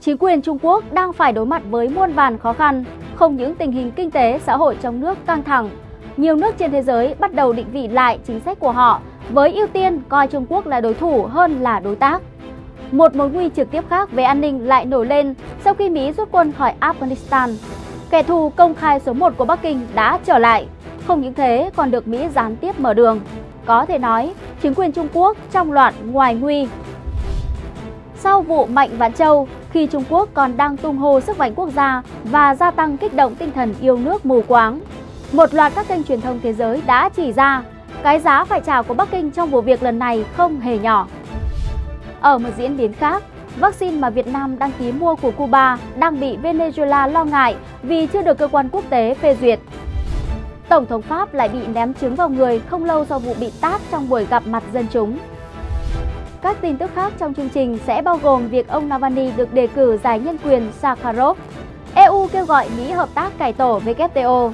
chính quyền Trung Quốc đang phải đối mặt với muôn vàn khó khăn, không những tình hình kinh tế xã hội trong nước căng thẳng, nhiều nước trên thế giới bắt đầu định vị lại chính sách của họ với ưu tiên coi Trung Quốc là đối thủ hơn là đối tác. Một mối nguy trực tiếp khác về an ninh lại nổi lên sau khi Mỹ rút quân khỏi Afghanistan. Kẻ thù công khai số 1 của Bắc Kinh đã trở lại, không những thế còn được Mỹ gián tiếp mở đường. Có thể nói, chính quyền Trung Quốc trong loạn ngoài nguy. Sau vụ Mạnh vạn Châu, khi Trung Quốc còn đang tung hô sức mạnh quốc gia và gia tăng kích động tinh thần yêu nước mù quáng. Một loạt các kênh truyền thông thế giới đã chỉ ra cái giá phải trả của Bắc Kinh trong vụ việc lần này không hề nhỏ. Ở một diễn biến khác, vaccine mà Việt Nam đăng ký mua của Cuba đang bị Venezuela lo ngại vì chưa được cơ quan quốc tế phê duyệt. Tổng thống Pháp lại bị ném trứng vào người không lâu sau vụ bị tát trong buổi gặp mặt dân chúng. Các tin tức khác trong chương trình sẽ bao gồm việc ông Navalny được đề cử giải nhân quyền Sakharov, EU kêu gọi Mỹ hợp tác cải tổ WTO,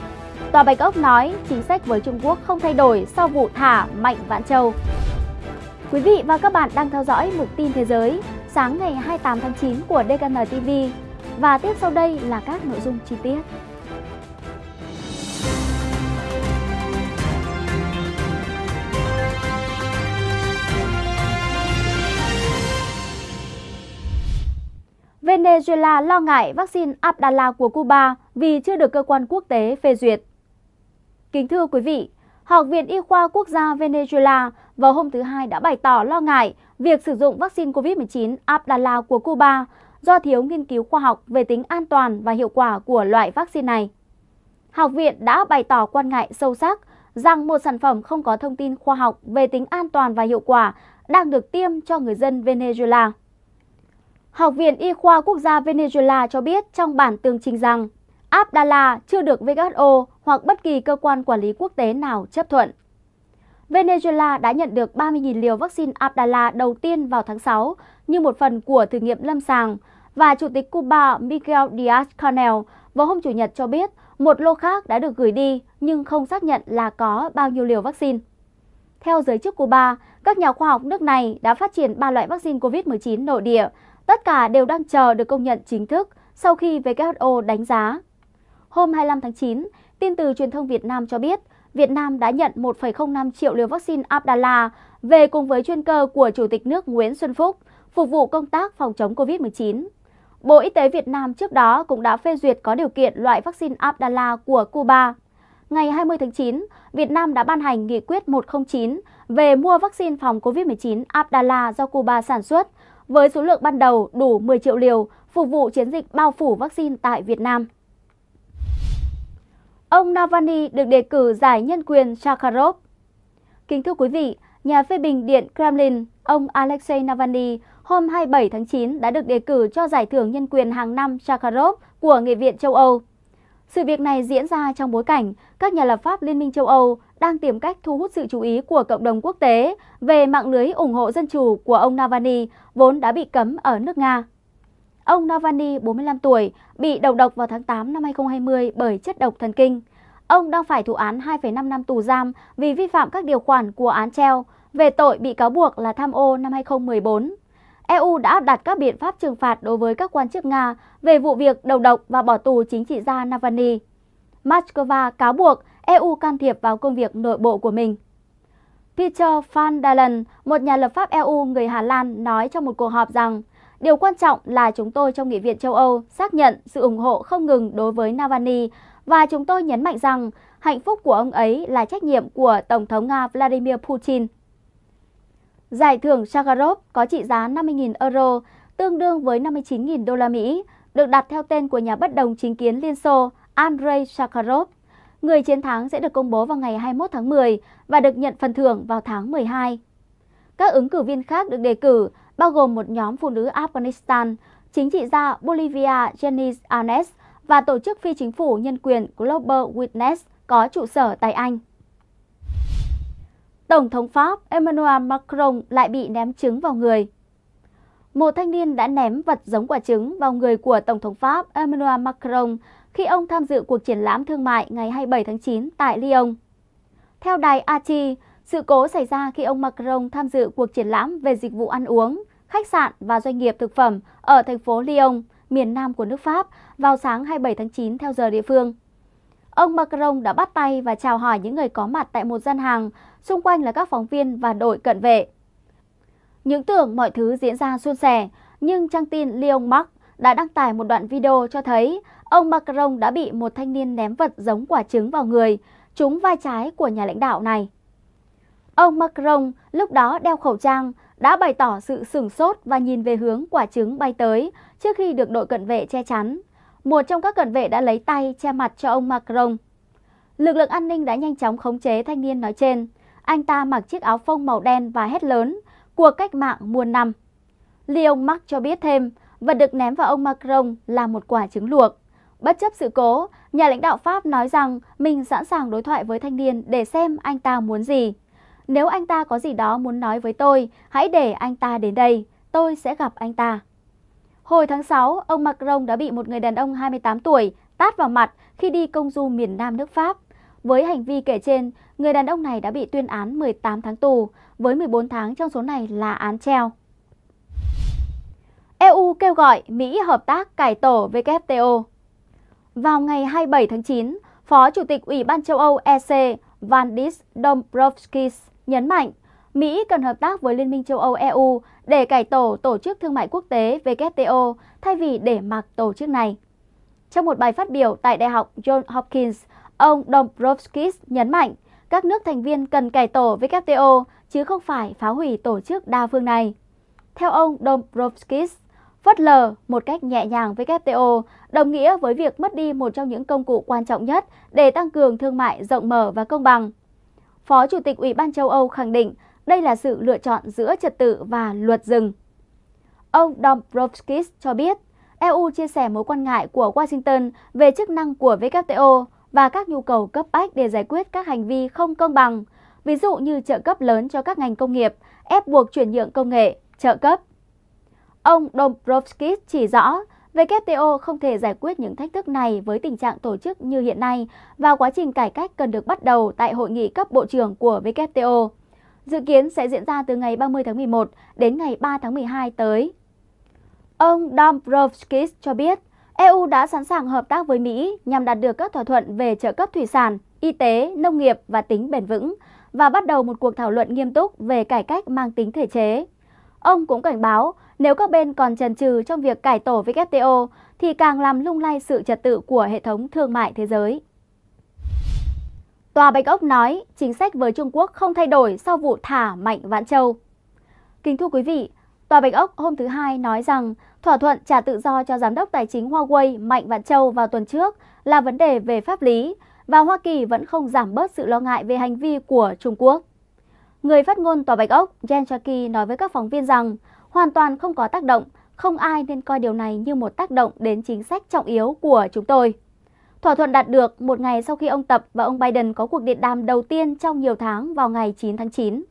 Tòa Bạch Ốc nói chính sách với Trung Quốc không thay đổi sau vụ thả Mạnh Vạn Châu. Quý vị và các bạn đang theo dõi mục tin thế giới sáng ngày 28 tháng 9 của DKN TV và tiếp sau đây là các nội dung chi tiết. Venezuela lo ngại vaccine Abdala của Cuba vì chưa được cơ quan quốc tế phê duyệt. Kính thưa quý vị, Học viện Y khoa Quốc gia Venezuela vào hôm thứ Hai đã bày tỏ lo ngại việc sử dụng vaccine COVID-19 Abdala của Cuba do thiếu nghiên cứu khoa học về tính an toàn và hiệu quả của loại vaccine này. Học viện đã bày tỏ quan ngại sâu sắc rằng một sản phẩm không có thông tin khoa học về tính an toàn và hiệu quả đang được tiêm cho người dân Venezuela. Học viện Y khoa Quốc gia Venezuela cho biết trong bản tường trình rằng Abdala chưa được WHO hoặc bất kỳ cơ quan quản lý quốc tế nào chấp thuận. Venezuela đã nhận được 30.000 liều vaccine Abdala đầu tiên vào tháng 6 như một phần của thử nghiệm lâm sàng và Chủ tịch Cuba Miguel Diaz-Canel vào hôm Chủ nhật cho biết một lô khác đã được gửi đi nhưng không xác nhận là có bao nhiêu liều vaccine. Theo giới chức Cuba, các nhà khoa học nước này đã phát triển 3 loại vaccine COVID-19 nội địa Tất cả đều đang chờ được công nhận chính thức sau khi WHO đánh giá. Hôm 25 tháng 9, tin từ truyền thông Việt Nam cho biết Việt Nam đã nhận 1,05 triệu liều vaccine Abdala về cùng với chuyên cơ của Chủ tịch nước Nguyễn Xuân Phúc phục vụ công tác phòng chống COVID-19. Bộ Y tế Việt Nam trước đó cũng đã phê duyệt có điều kiện loại vaccine Abdala của Cuba. Ngày 20 tháng 9, Việt Nam đã ban hành nghị quyết 109 về mua vaccine phòng COVID-19 Abdala do Cuba sản xuất với số lượng ban đầu đủ 10 triệu liều, phục vụ chiến dịch bao phủ vaccine tại Việt Nam. Ông Navalny được đề cử giải nhân quyền Sakharov. Kính thưa quý vị, nhà phê bình Điện Kremlin, ông Alexei Navalny hôm 27 tháng 9 đã được đề cử cho giải thưởng nhân quyền hàng năm Sakharov của Nghị viện châu Âu. Sự việc này diễn ra trong bối cảnh các nhà lập pháp Liên minh châu Âu đang tìm cách thu hút sự chú ý của cộng đồng quốc tế về mạng lưới ủng hộ dân chủ của ông Navalny vốn đã bị cấm ở nước Nga. Ông Navalny, 45 tuổi, bị đầu độc vào tháng 8 năm 2020 bởi chất độc thần kinh. Ông đang phải thụ án 2,5 năm tù giam vì vi phạm các điều khoản của án treo về tội bị cáo buộc là tham ô năm 2014. EU đã áp đặt các biện pháp trừng phạt đối với các quan chức Nga về vụ việc đầu độc và bỏ tù chính trị gia Navalny. Moscow cáo buộc EU can thiệp vào công việc nội bộ của mình. Peter van Dalen, một nhà lập pháp EU người Hà Lan, nói trong một cuộc họp rằng Điều quan trọng là chúng tôi trong Nghị viện châu Âu xác nhận sự ủng hộ không ngừng đối với Navalny và chúng tôi nhấn mạnh rằng hạnh phúc của ông ấy là trách nhiệm của Tổng thống Nga Vladimir Putin. Giải thưởng Sakharov có trị giá 50.000 euro, tương đương với 59.000 đô la Mỹ, được đặt theo tên của nhà bất đồng chính kiến Liên Xô Andrei Sakharov. Người chiến thắng sẽ được công bố vào ngày 21 tháng 10 và được nhận phần thưởng vào tháng 12. Các ứng cử viên khác được đề cử bao gồm một nhóm phụ nữ Afghanistan, chính trị gia Bolivia Janice Arnes và tổ chức phi chính phủ nhân quyền Global Witness có trụ sở tại Anh. Tổng thống Pháp Emmanuel Macron lại bị ném trứng vào người. Một thanh niên đã ném vật giống quả trứng vào người của Tổng thống Pháp Emmanuel Macron khi ông tham dự cuộc triển lãm thương mại ngày 27 tháng 9 tại Lyon. Theo đài AT, sự cố xảy ra khi ông Macron tham dự cuộc triển lãm về dịch vụ ăn uống, khách sạn và doanh nghiệp thực phẩm ở thành phố Lyon, miền nam của nước Pháp vào sáng 27 tháng 9 theo giờ địa phương. Ông Macron đã bắt tay và chào hỏi những người có mặt tại một gian hàng xung quanh là các phóng viên và đội cận vệ. Những tưởng mọi thứ diễn ra suôn sẻ, nhưng trang tin Lyon Mark đã đăng tải một đoạn video cho thấy ông Macron đã bị một thanh niên ném vật giống quả trứng vào người, trúng vai trái của nhà lãnh đạo này. Ông Macron lúc đó đeo khẩu trang, đã bày tỏ sự sửng sốt và nhìn về hướng quả trứng bay tới trước khi được đội cận vệ che chắn. Một trong các cận vệ đã lấy tay che mặt cho ông Macron. Lực lượng an ninh đã nhanh chóng khống chế thanh niên nói trên. Anh ta mặc chiếc áo phông màu đen và hét lớn, cuộc cách mạng muôn năm. Leon Mark cho biết thêm, vật được ném vào ông Macron là một quả trứng luộc. Bất chấp sự cố, nhà lãnh đạo Pháp nói rằng mình sẵn sàng đối thoại với thanh niên để xem anh ta muốn gì. Nếu anh ta có gì đó muốn nói với tôi, hãy để anh ta đến đây, tôi sẽ gặp anh ta. Hồi tháng 6, ông Macron đã bị một người đàn ông 28 tuổi tát vào mặt khi đi công du miền Nam nước Pháp với hành vi kể trên, người đàn ông này đã bị tuyên án 18 tháng tù, với 14 tháng trong số này là án treo. EU kêu gọi Mỹ hợp tác cải tổ WTO Vào ngày 27 tháng 9, Phó Chủ tịch Ủy ban châu Âu EC Vandis Dombrovskis nhấn mạnh Mỹ cần hợp tác với Liên minh châu Âu EU để cải tổ Tổ chức Thương mại Quốc tế WTO thay vì để mặc tổ chức này. Trong một bài phát biểu tại Đại học Johns Hopkins, Ông Dombrovskis nhấn mạnh các nước thành viên cần cải tổ WTO chứ không phải phá hủy tổ chức đa phương này. Theo ông Dombrovskis, phớt lờ một cách nhẹ nhàng WTO đồng nghĩa với việc mất đi một trong những công cụ quan trọng nhất để tăng cường thương mại rộng mở và công bằng. Phó Chủ tịch Ủy ban châu Âu khẳng định đây là sự lựa chọn giữa trật tự và luật rừng. Ông Dombrovskis cho biết, EU chia sẻ mối quan ngại của Washington về chức năng của WTO và các nhu cầu cấp bách để giải quyết các hành vi không công bằng, ví dụ như trợ cấp lớn cho các ngành công nghiệp, ép buộc chuyển nhượng công nghệ, trợ cấp. Ông Dombrovskis chỉ rõ, WTO không thể giải quyết những thách thức này với tình trạng tổ chức như hiện nay và quá trình cải cách cần được bắt đầu tại hội nghị cấp bộ trưởng của WTO. Dự kiến sẽ diễn ra từ ngày 30 tháng 11 đến ngày 3 tháng 12 tới. Ông Dombrovskis cho biết, EU đã sẵn sàng hợp tác với Mỹ nhằm đạt được các thỏa thuận về trợ cấp thủy sản, y tế, nông nghiệp và tính bền vững và bắt đầu một cuộc thảo luận nghiêm túc về cải cách mang tính thể chế. Ông cũng cảnh báo, nếu các bên còn chần chừ trong việc cải tổ WTO thì càng làm lung lay sự trật tự của hệ thống thương mại thế giới. Tòa Bạch Ốc nói chính sách với Trung Quốc không thay đổi sau vụ thả Mạnh Vãn Châu. Kính thưa quý vị, Tòa Bạch Ốc hôm thứ Hai nói rằng thỏa thuận trả tự do cho Giám đốc Tài chính Huawei Mạnh Vạn Châu vào tuần trước là vấn đề về pháp lý và Hoa Kỳ vẫn không giảm bớt sự lo ngại về hành vi của Trung Quốc. Người phát ngôn Tòa Bạch Ốc Jen Psaki nói với các phóng viên rằng hoàn toàn không có tác động, không ai nên coi điều này như một tác động đến chính sách trọng yếu của chúng tôi. Thỏa thuận đạt được một ngày sau khi ông Tập và ông Biden có cuộc điện đàm đầu tiên trong nhiều tháng vào ngày 9 tháng 9.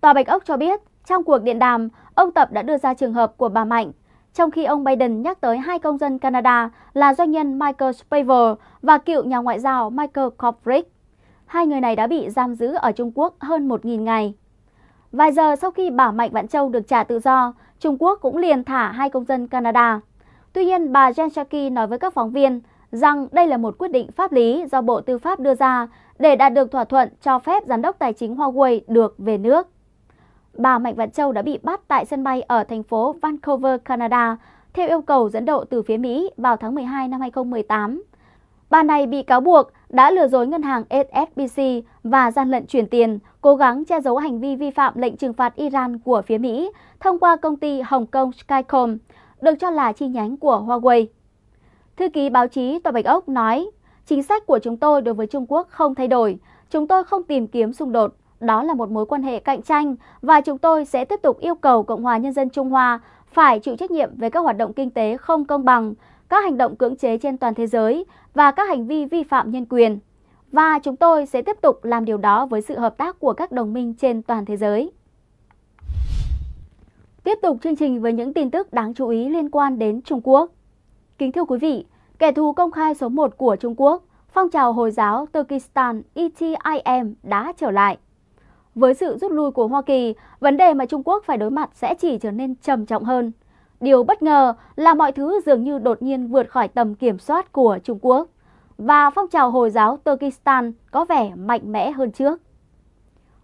Tòa Bạch Ốc cho biết, trong cuộc điện đàm, Ông Tập đã đưa ra trường hợp của bà Mạnh, trong khi ông Biden nhắc tới hai công dân Canada là doanh nhân Michael Spavor và cựu nhà ngoại giao Michael Kovrig. Hai người này đã bị giam giữ ở Trung Quốc hơn 1.000 ngày. Vài giờ sau khi bà Mạnh Vạn Châu được trả tự do, Trung Quốc cũng liền thả hai công dân Canada. Tuy nhiên, bà Jen Psaki nói với các phóng viên rằng đây là một quyết định pháp lý do Bộ Tư pháp đưa ra để đạt được thỏa thuận cho phép giám đốc tài chính Huawei được về nước bà Mạnh Vạn Châu đã bị bắt tại sân bay ở thành phố Vancouver, Canada, theo yêu cầu dẫn độ từ phía Mỹ vào tháng 12 năm 2018. Bà này bị cáo buộc đã lừa dối ngân hàng HSBC và gian lận chuyển tiền, cố gắng che giấu hành vi vi phạm lệnh trừng phạt Iran của phía Mỹ thông qua công ty Hồng Kông Skycom, được cho là chi nhánh của Huawei. Thư ký báo chí Tòa Bạch Ốc nói, chính sách của chúng tôi đối với Trung Quốc không thay đổi, chúng tôi không tìm kiếm xung đột. Đó là một mối quan hệ cạnh tranh và chúng tôi sẽ tiếp tục yêu cầu Cộng hòa Nhân dân Trung Hoa phải chịu trách nhiệm về các hoạt động kinh tế không công bằng, các hành động cưỡng chế trên toàn thế giới và các hành vi vi phạm nhân quyền. Và chúng tôi sẽ tiếp tục làm điều đó với sự hợp tác của các đồng minh trên toàn thế giới. Tiếp tục chương trình với những tin tức đáng chú ý liên quan đến Trung Quốc. Kính thưa quý vị, kẻ thù công khai số 1 của Trung Quốc, phong trào Hồi giáo Turkistan ETIM đã trở lại. Với sự rút lui của Hoa Kỳ, vấn đề mà Trung Quốc phải đối mặt sẽ chỉ trở nên trầm trọng hơn. Điều bất ngờ là mọi thứ dường như đột nhiên vượt khỏi tầm kiểm soát của Trung Quốc và phong trào Hồi giáo Turkistan có vẻ mạnh mẽ hơn trước.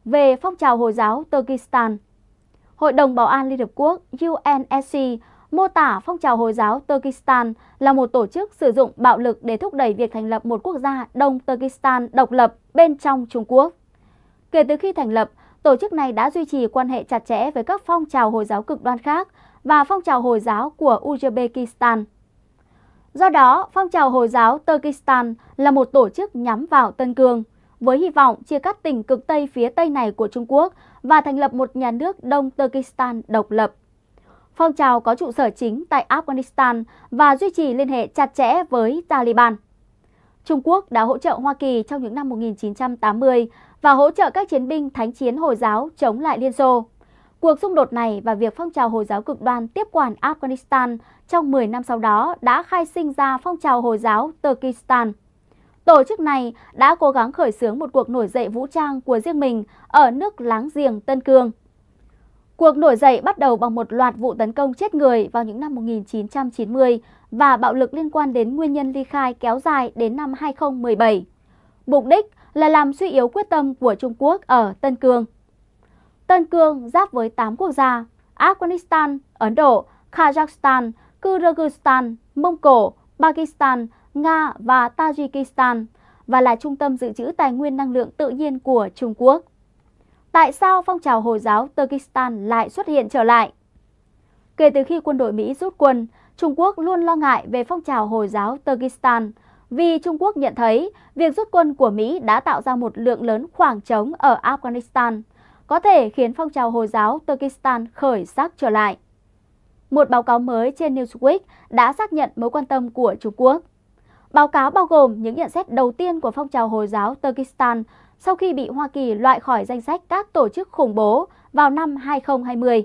Về phong trào Hồi giáo Turkistan Hội đồng Bảo an Liên Hợp Quốc UNSC mô tả phong trào Hồi giáo Turkistan là một tổ chức sử dụng bạo lực để thúc đẩy việc thành lập một quốc gia Đông Turkistan độc lập bên trong Trung Quốc. Kể từ khi thành lập, tổ chức này đã duy trì quan hệ chặt chẽ với các phong trào Hồi giáo cực đoan khác và phong trào Hồi giáo của Uzbekistan. Do đó, phong trào Hồi giáo Turkistan là một tổ chức nhắm vào Tân Cương, với hy vọng chia cắt tỉnh cực Tây phía Tây này của Trung Quốc và thành lập một nhà nước Đông Turkistan độc lập. Phong trào có trụ sở chính tại Afghanistan và duy trì liên hệ chặt chẽ với Taliban. Trung Quốc đã hỗ trợ Hoa Kỳ trong những năm 1980 và hỗ trợ các chiến binh thánh chiến Hồi giáo chống lại Liên Xô. Cuộc xung đột này và việc phong trào Hồi giáo cực đoan tiếp quản Afghanistan trong 10 năm sau đó đã khai sinh ra phong trào Hồi giáo Turkistan. Tổ chức này đã cố gắng khởi xướng một cuộc nổi dậy vũ trang của riêng mình ở nước láng giềng Tân Cương. Cuộc nổi dậy bắt đầu bằng một loạt vụ tấn công chết người vào những năm 1990 và bạo lực liên quan đến nguyên nhân ly khai kéo dài đến năm 2017. Mục đích là làm suy yếu quyết tâm của Trung Quốc ở Tân Cương. Tân Cương giáp với 8 quốc gia Afghanistan, Ấn Độ, Kazakhstan, Kyrgyzstan, Mông Cổ, Pakistan, Nga và Tajikistan và là trung tâm dự trữ tài nguyên năng lượng tự nhiên của Trung Quốc. Tại sao phong trào Hồi giáo Turkistan lại xuất hiện trở lại? Kể từ khi quân đội Mỹ rút quân, Trung Quốc luôn lo ngại về phong trào Hồi giáo Turkistan – vì Trung Quốc nhận thấy việc rút quân của Mỹ đã tạo ra một lượng lớn khoảng trống ở Afghanistan, có thể khiến phong trào Hồi giáo Turkestan khởi sắc trở lại. Một báo cáo mới trên Newsweek đã xác nhận mối quan tâm của Trung Quốc. Báo cáo bao gồm những nhận xét đầu tiên của phong trào Hồi giáo Turkestan sau khi bị Hoa Kỳ loại khỏi danh sách các tổ chức khủng bố vào năm 2020.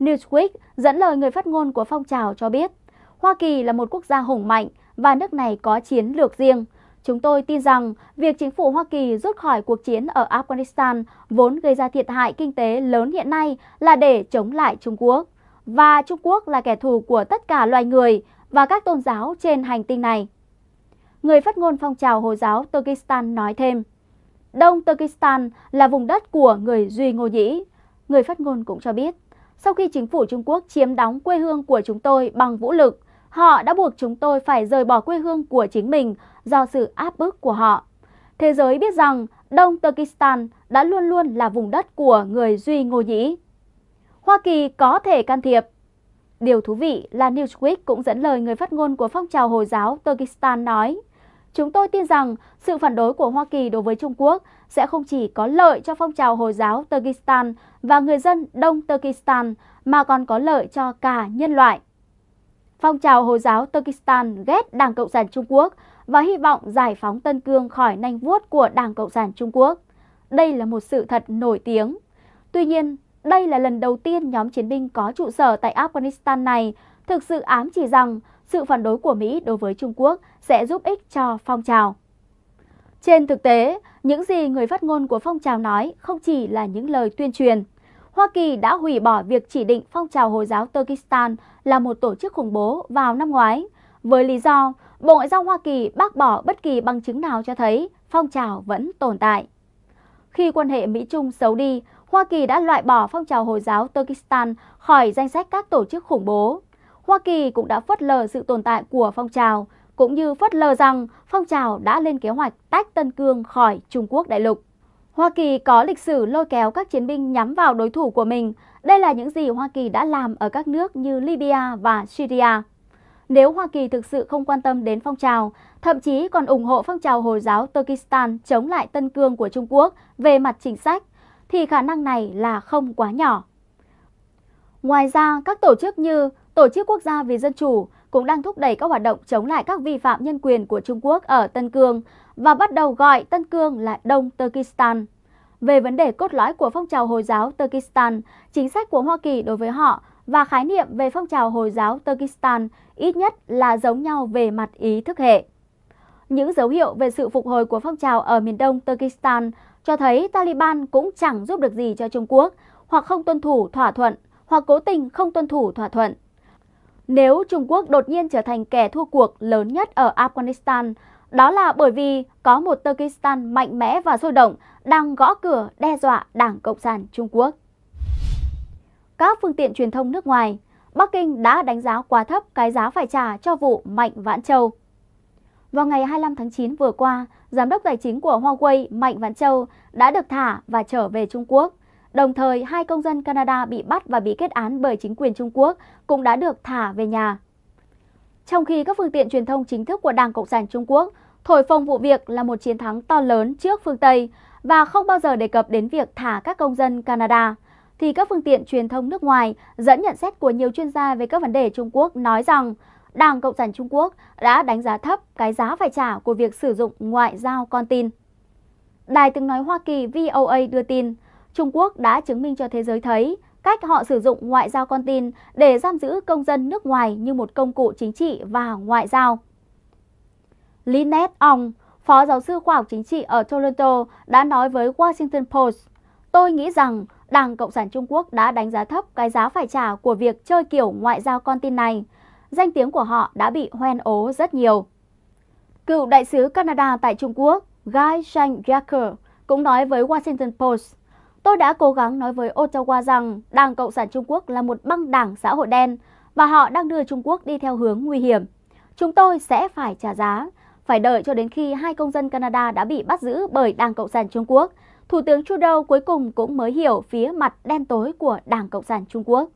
Newsweek dẫn lời người phát ngôn của phong trào cho biết, Hoa Kỳ là một quốc gia hùng mạnh và nước này có chiến lược riêng. Chúng tôi tin rằng việc chính phủ Hoa Kỳ rút khỏi cuộc chiến ở Afghanistan vốn gây ra thiệt hại kinh tế lớn hiện nay là để chống lại Trung Quốc. Và Trung Quốc là kẻ thù của tất cả loài người và các tôn giáo trên hành tinh này. Người phát ngôn phong trào Hồi giáo Turkistan nói thêm, Đông Turkistan là vùng đất của người Duy Ngô Nhĩ. Người phát ngôn cũng cho biết, sau khi chính phủ Trung Quốc chiếm đóng quê hương của chúng tôi bằng vũ lực, Họ đã buộc chúng tôi phải rời bỏ quê hương của chính mình do sự áp bức của họ. Thế giới biết rằng Đông Turkestan đã luôn luôn là vùng đất của người Duy Ngô Nhĩ. Hoa Kỳ có thể can thiệp. Điều thú vị là Newsweek cũng dẫn lời người phát ngôn của phong trào Hồi giáo Turkestan nói Chúng tôi tin rằng sự phản đối của Hoa Kỳ đối với Trung Quốc sẽ không chỉ có lợi cho phong trào Hồi giáo Turkestan và người dân Đông Turkestan mà còn có lợi cho cả nhân loại. Phong trào Hồi giáo Turkistan ghét Đảng Cộng sản Trung Quốc và hy vọng giải phóng Tân Cương khỏi nanh vuốt của Đảng Cộng sản Trung Quốc. Đây là một sự thật nổi tiếng. Tuy nhiên, đây là lần đầu tiên nhóm chiến binh có trụ sở tại Afghanistan này thực sự ám chỉ rằng sự phản đối của Mỹ đối với Trung Quốc sẽ giúp ích cho phong trào. Trên thực tế, những gì người phát ngôn của phong trào nói không chỉ là những lời tuyên truyền – Hoa Kỳ đã hủy bỏ việc chỉ định phong trào Hồi giáo Turkistan là một tổ chức khủng bố vào năm ngoái, với lý do Bộ Ngoại giao Hoa Kỳ bác bỏ bất kỳ bằng chứng nào cho thấy phong trào vẫn tồn tại. Khi quan hệ Mỹ-Trung xấu đi, Hoa Kỳ đã loại bỏ phong trào Hồi giáo Turkistan khỏi danh sách các tổ chức khủng bố. Hoa Kỳ cũng đã phớt lờ sự tồn tại của phong trào, cũng như phớt lờ rằng phong trào đã lên kế hoạch tách Tân Cương khỏi Trung Quốc đại lục. Hoa Kỳ có lịch sử lôi kéo các chiến binh nhắm vào đối thủ của mình. Đây là những gì Hoa Kỳ đã làm ở các nước như Libya và Syria. Nếu Hoa Kỳ thực sự không quan tâm đến phong trào, thậm chí còn ủng hộ phong trào Hồi giáo Turkistan chống lại Tân Cương của Trung Quốc về mặt chính sách, thì khả năng này là không quá nhỏ. Ngoài ra, các tổ chức như Tổ chức Quốc gia vì Dân Chủ cũng đang thúc đẩy các hoạt động chống lại các vi phạm nhân quyền của Trung Quốc ở Tân Cương và bắt đầu gọi Tân Cương là Đông Turkistan. Về vấn đề cốt lõi của phong trào Hồi giáo Turkistan, chính sách của Hoa Kỳ đối với họ và khái niệm về phong trào Hồi giáo Turkistan ít nhất là giống nhau về mặt ý thức hệ. Những dấu hiệu về sự phục hồi của phong trào ở miền đông Turkistan cho thấy Taliban cũng chẳng giúp được gì cho Trung Quốc hoặc không tuân thủ thỏa thuận hoặc cố tình không tuân thủ thỏa thuận. Nếu Trung Quốc đột nhiên trở thành kẻ thua cuộc lớn nhất ở Afghanistan đó là bởi vì có một Turkestan mạnh mẽ và sôi động đang gõ cửa đe dọa Đảng Cộng sản Trung Quốc. Các phương tiện truyền thông nước ngoài, Bắc Kinh đã đánh giá quá thấp cái giá phải trả cho vụ Mạnh Vãn Châu. Vào ngày 25 tháng 9 vừa qua, Giám đốc Tài chính của Huawei Mạnh Vãn Châu đã được thả và trở về Trung Quốc. Đồng thời, hai công dân Canada bị bắt và bị kết án bởi chính quyền Trung Quốc cũng đã được thả về nhà trong khi các phương tiện truyền thông chính thức của Đảng Cộng sản Trung Quốc thổi phồng vụ việc là một chiến thắng to lớn trước phương Tây và không bao giờ đề cập đến việc thả các công dân Canada, thì các phương tiện truyền thông nước ngoài dẫn nhận xét của nhiều chuyên gia về các vấn đề Trung Quốc nói rằng Đảng Cộng sản Trung Quốc đã đánh giá thấp cái giá phải trả của việc sử dụng ngoại giao con tin. Đài tiếng nói Hoa Kỳ VOA đưa tin, Trung Quốc đã chứng minh cho thế giới thấy cách họ sử dụng ngoại giao con tin để giam giữ công dân nước ngoài như một công cụ chính trị và ngoại giao. Lynette Ong, phó giáo sư khoa học chính trị ở Toronto, đã nói với Washington Post, Tôi nghĩ rằng Đảng Cộng sản Trung Quốc đã đánh giá thấp cái giá phải trả của việc chơi kiểu ngoại giao con tin này. Danh tiếng của họ đã bị hoen ố rất nhiều. Cựu đại sứ Canada tại Trung Quốc, Guy Shang Yaker, cũng nói với Washington Post, Tôi đã cố gắng nói với Ottawa rằng Đảng Cộng sản Trung Quốc là một băng đảng xã hội đen và họ đang đưa Trung Quốc đi theo hướng nguy hiểm. Chúng tôi sẽ phải trả giá, phải đợi cho đến khi hai công dân Canada đã bị bắt giữ bởi Đảng Cộng sản Trung Quốc. Thủ tướng Trudeau cuối cùng cũng mới hiểu phía mặt đen tối của Đảng Cộng sản Trung Quốc.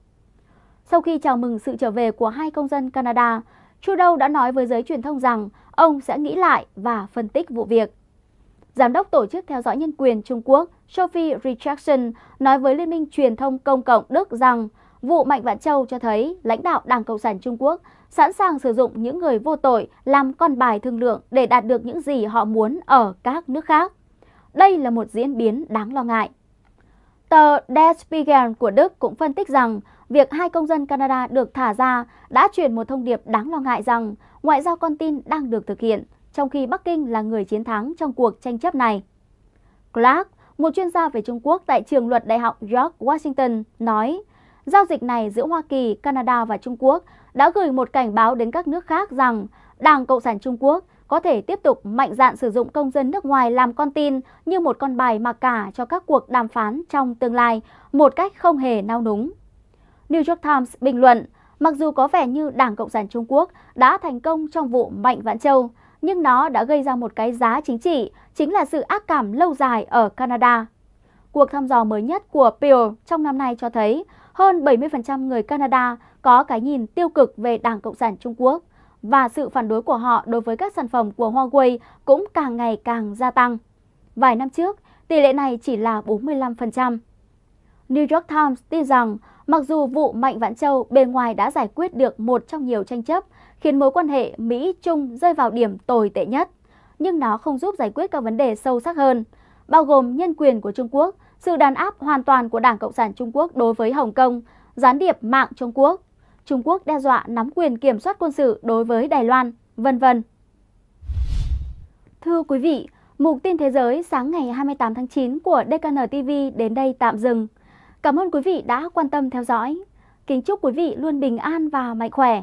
Sau khi chào mừng sự trở về của hai công dân Canada, Trudeau đã nói với giới truyền thông rằng ông sẽ nghĩ lại và phân tích vụ việc. Giám đốc Tổ chức Theo dõi Nhân quyền Trung Quốc Sophie Richardson nói với Liên minh Truyền thông Công cộng Đức rằng vụ Mạnh Vạn Châu cho thấy lãnh đạo Đảng Cộng sản Trung Quốc sẵn sàng sử dụng những người vô tội làm con bài thương lượng để đạt được những gì họ muốn ở các nước khác. Đây là một diễn biến đáng lo ngại. Tờ Der Spiegel của Đức cũng phân tích rằng việc hai công dân Canada được thả ra đã truyền một thông điệp đáng lo ngại rằng ngoại giao con tin đang được thực hiện – trong khi Bắc Kinh là người chiến thắng trong cuộc tranh chấp này. Clark, một chuyên gia về Trung Quốc tại trường luật Đại học George Washington, nói giao dịch này giữa Hoa Kỳ, Canada và Trung Quốc đã gửi một cảnh báo đến các nước khác rằng Đảng Cộng sản Trung Quốc có thể tiếp tục mạnh dạn sử dụng công dân nước ngoài làm con tin như một con bài mặc cả cho các cuộc đàm phán trong tương lai một cách không hề nao núng. New York Times bình luận, mặc dù có vẻ như Đảng Cộng sản Trung Quốc đã thành công trong vụ Mạnh vạn Châu, nhưng nó đã gây ra một cái giá chính trị, chính là sự ác cảm lâu dài ở Canada. Cuộc thăm dò mới nhất của Pew trong năm nay cho thấy hơn 70% người Canada có cái nhìn tiêu cực về Đảng Cộng sản Trung Quốc và sự phản đối của họ đối với các sản phẩm của Huawei cũng càng ngày càng gia tăng. Vài năm trước, tỷ lệ này chỉ là 45%. New York Times tin rằng mặc dù vụ Mạnh Vãn Châu bề ngoài đã giải quyết được một trong nhiều tranh chấp khiến mối quan hệ Mỹ-Trung rơi vào điểm tồi tệ nhất, nhưng nó không giúp giải quyết các vấn đề sâu sắc hơn, bao gồm nhân quyền của Trung Quốc, sự đàn áp hoàn toàn của Đảng Cộng sản Trung Quốc đối với Hồng Kông, gián điệp mạng Trung Quốc, Trung Quốc đe dọa nắm quyền kiểm soát quân sự đối với Đài Loan, vân vân. Thưa quý vị, mục tin thế giới sáng ngày 28 tháng 9 của DKN TV đến đây tạm dừng. Cảm ơn quý vị đã quan tâm theo dõi. Kính chúc quý vị luôn bình an và mạnh khỏe.